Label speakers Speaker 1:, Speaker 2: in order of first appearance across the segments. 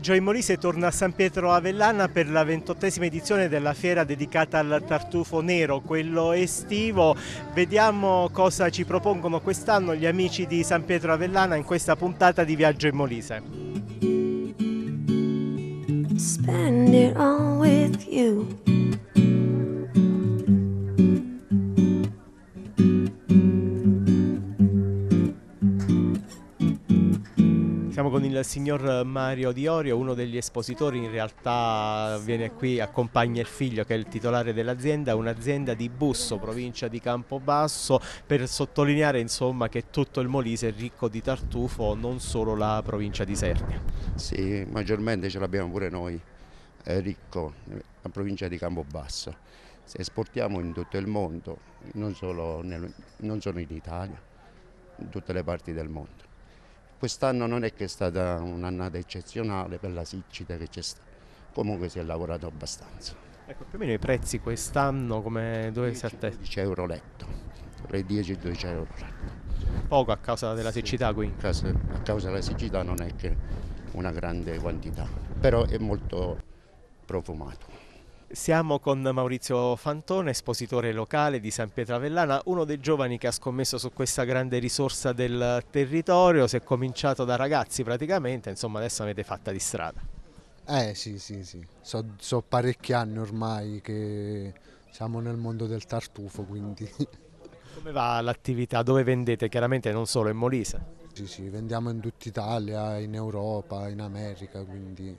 Speaker 1: Gioia Molise torna a San Pietro Avellana per la ventottesima edizione della fiera dedicata al tartufo nero, quello estivo. Vediamo cosa ci propongono quest'anno gli amici di San Pietro Avellana in questa puntata di Viaggio in Molise. Spend it all with you. il signor Mario Diorio, uno degli espositori, in realtà viene qui, accompagna il figlio che è il titolare dell'azienda, un'azienda di Busso, provincia di Campobasso, per sottolineare insomma, che tutto il Molise è ricco di tartufo, non solo la
Speaker 2: provincia di Sernia. Sì, maggiormente ce l'abbiamo pure noi, è ricco, la provincia di Campobasso. Se esportiamo in tutto il mondo, non solo, nel, non solo in Italia, in tutte le parti del mondo. Quest'anno non è che è stata un'annata eccezionale per la siccita che c'è stata, comunque si è lavorato abbastanza. Ecco, più o meno i prezzi
Speaker 1: quest'anno come dove 10, si attestano? 12 euro letto,
Speaker 2: tra i 10 e 12 euro letto. Poco a causa della sì, siccità qui? a causa della siccità non è che una grande quantità, però è molto profumato.
Speaker 1: Siamo con Maurizio Fantone, espositore locale di San Pietravellana, uno dei giovani che ha scommesso su questa grande risorsa del territorio, si è cominciato da ragazzi praticamente, insomma adesso avete fatta di strada. Eh sì sì sì, so, so parecchi anni ormai che siamo nel mondo del tartufo quindi. Come va l'attività? Dove vendete? Chiaramente non solo in Molise. Sì sì, vendiamo in tutta Italia, in Europa, in America quindi.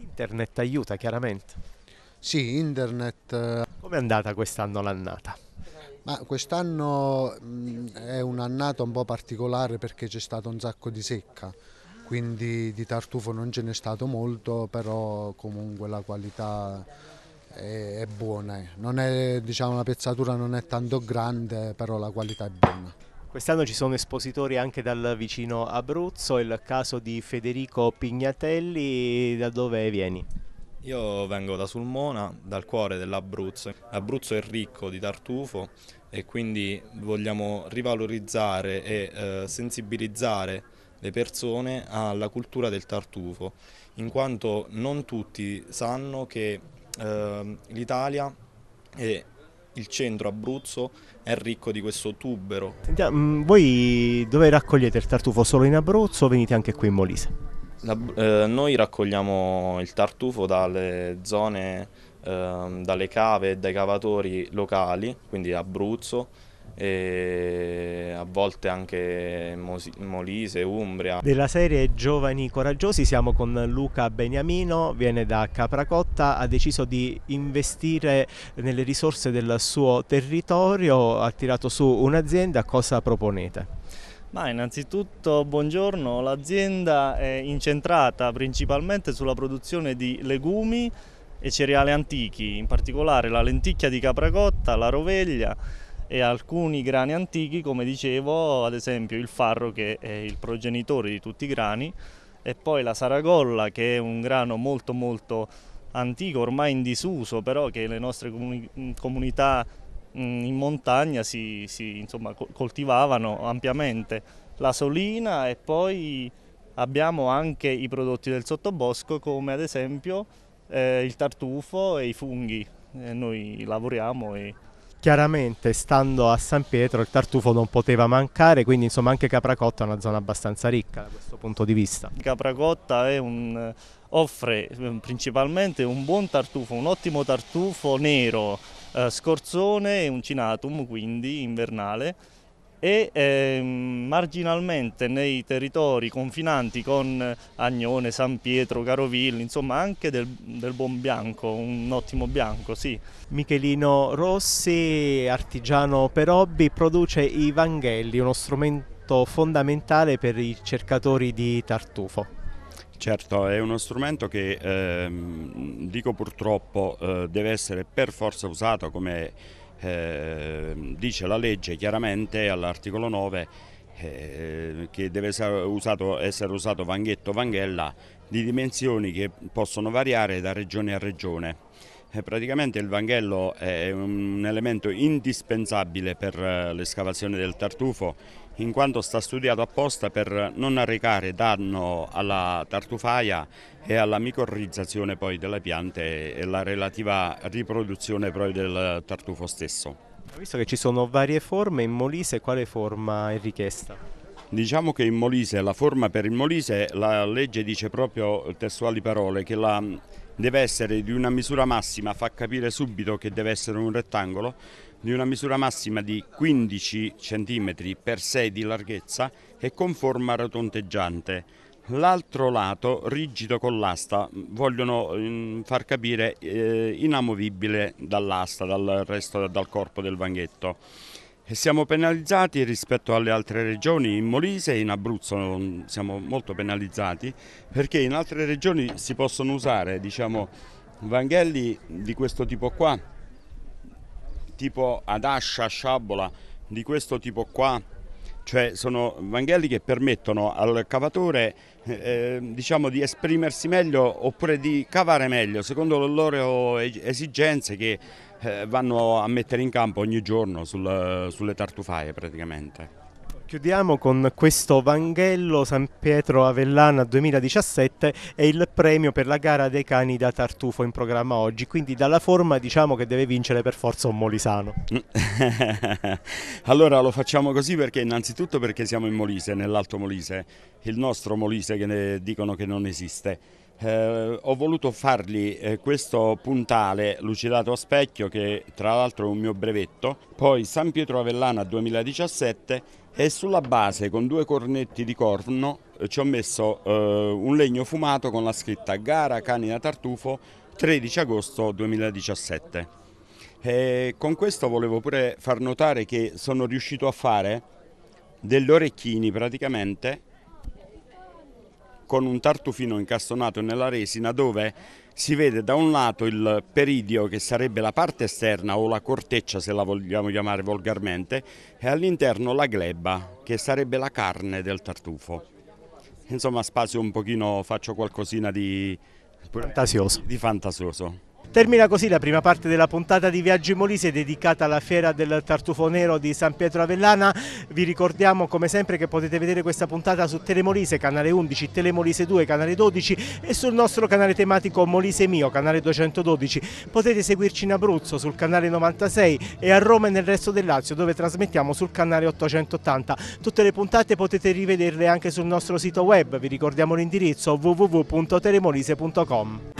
Speaker 1: Internet aiuta chiaramente. Sì, internet. Eh. Come è andata quest'anno l'annata? quest'anno mm, è un'annata un po' particolare perché c'è stato un sacco di secca, quindi di tartufo non ce n'è stato molto, però comunque la qualità è, è buona. Eh. È, diciamo, la pezzatura non è tanto grande, però la qualità è buona. Quest'anno ci sono espositori anche dal vicino Abruzzo, è il caso di Federico Pignatelli, da dove vieni? Io vengo da Sulmona, dal cuore dell'Abruzzo. L'Abruzzo è ricco di tartufo e quindi vogliamo rivalorizzare e eh, sensibilizzare le persone alla cultura del tartufo, in quanto non tutti sanno che eh, l'Italia e il centro Abruzzo è ricco di questo tubero. Sentiamo, ah, mm, voi dove raccogliete il tartufo? Solo in Abruzzo o venite anche qui in Molise? La, eh, noi raccogliamo il tartufo dalle zone, eh, dalle cave e dai cavatori locali, quindi Abruzzo, e a volte anche Molise, Umbria. Della serie Giovani Coraggiosi siamo con Luca Beniamino, viene da Capracotta, ha deciso di investire nelle risorse del suo territorio, ha tirato su un'azienda, cosa proponete?
Speaker 3: Ma innanzitutto buongiorno, l'azienda è incentrata principalmente sulla produzione di legumi e cereali antichi, in particolare la lenticchia di capracotta, la roveglia e alcuni grani antichi, come dicevo, ad esempio il farro che è il progenitore di tutti i grani e poi la saragolla che è un grano molto molto antico, ormai in disuso, però che le nostre comunità Mm, in montagna si, si insomma, coltivavano ampiamente la solina e poi abbiamo anche i prodotti del sottobosco come ad esempio eh, il tartufo e i funghi. Eh, noi lavoriamo e...
Speaker 1: Chiaramente, stando a San Pietro, il tartufo non poteva mancare, quindi insomma anche Capracotta è una zona abbastanza ricca da questo punto di vista.
Speaker 3: Capracotta un, eh, offre eh, principalmente un buon tartufo, un ottimo tartufo nero, eh, scorzone e uncinatum, quindi invernale, e eh, marginalmente nei territori confinanti con Agnone, San Pietro, Carovilli, insomma anche del, del buon bianco, un ottimo bianco, sì.
Speaker 1: Michelino Rossi, artigiano per hobby, produce i Vanghelli, uno strumento fondamentale per i cercatori di
Speaker 2: tartufo. Certo, è uno strumento che, ehm, dico purtroppo, eh, deve essere per forza usato come eh, dice la legge chiaramente all'articolo 9 eh, che deve essere usato, essere usato vanghetto-vanghella di dimensioni che possono variare da regione a regione. Eh, praticamente il Vanghello è un elemento indispensabile per eh, l'escavazione del tartufo in quanto sta studiato apposta per non arrecare danno alla tartufaia e alla micorrizzazione poi delle piante e la relativa riproduzione poi del tartufo stesso.
Speaker 1: visto che ci sono varie forme,
Speaker 2: in Molise quale forma è richiesta? Diciamo che in Molise, la forma per il Molise, la legge dice proprio testuali parole che la deve essere di una misura massima, fa capire subito che deve essere un rettangolo, di una misura massima di 15 cm per 6 di larghezza e con forma rotonteggiante. L'altro lato rigido con l'asta, vogliono mm, far capire eh, inamovibile dall'asta, dal resto, dal corpo del vanghetto e siamo penalizzati rispetto alle altre regioni, in Molise e in Abruzzo siamo molto penalizzati perché in altre regioni si possono usare diciamo, vanghelli di questo tipo qua, tipo ad Ascia, Sciabola, di questo tipo qua cioè sono vanghelli che permettono al cavatore eh, eh, diciamo di esprimersi meglio oppure di cavare meglio secondo le loro esigenze che eh, vanno a mettere in campo ogni giorno sul, sulle tartufaie praticamente.
Speaker 1: Chiudiamo con questo Vanghello San Pietro Avellana 2017 e il premio per la gara dei cani da tartufo in programma oggi,
Speaker 2: quindi dalla forma diciamo che deve vincere per forza un molisano. allora lo facciamo così perché innanzitutto perché siamo in Molise, nell'Alto Molise, il nostro Molise che dicono che non esiste eh, ho voluto fargli eh, questo puntale lucidato a specchio che tra l'altro è un mio brevetto, poi San Pietro Avellana 2017 e sulla base con due cornetti di corno eh, ci ho messo eh, un legno fumato con la scritta Gara Canina Tartufo 13 agosto 2017. E con questo volevo pure far notare che sono riuscito a fare degli orecchini praticamente con un tartufino incastonato nella resina dove si vede da un lato il peridio che sarebbe la parte esterna o la corteccia se la vogliamo chiamare volgarmente e all'interno la gleba che sarebbe la carne del tartufo. Insomma spazio un pochino, faccio qualcosina di fantasioso. Di fantasioso.
Speaker 1: Termina così la prima parte della puntata di Viaggi Molise dedicata alla fiera del tartufo nero di San Pietro Avellana. Vi ricordiamo come sempre che potete vedere questa puntata su Telemolise, canale 11, Telemolise 2, canale 12 e sul nostro canale tematico Molise Mio, canale 212. Potete seguirci in Abruzzo sul canale 96 e a Roma e nel resto del Lazio dove trasmettiamo sul canale 880. Tutte le puntate potete rivederle anche sul nostro sito web, vi ricordiamo l'indirizzo www.telemolise.com.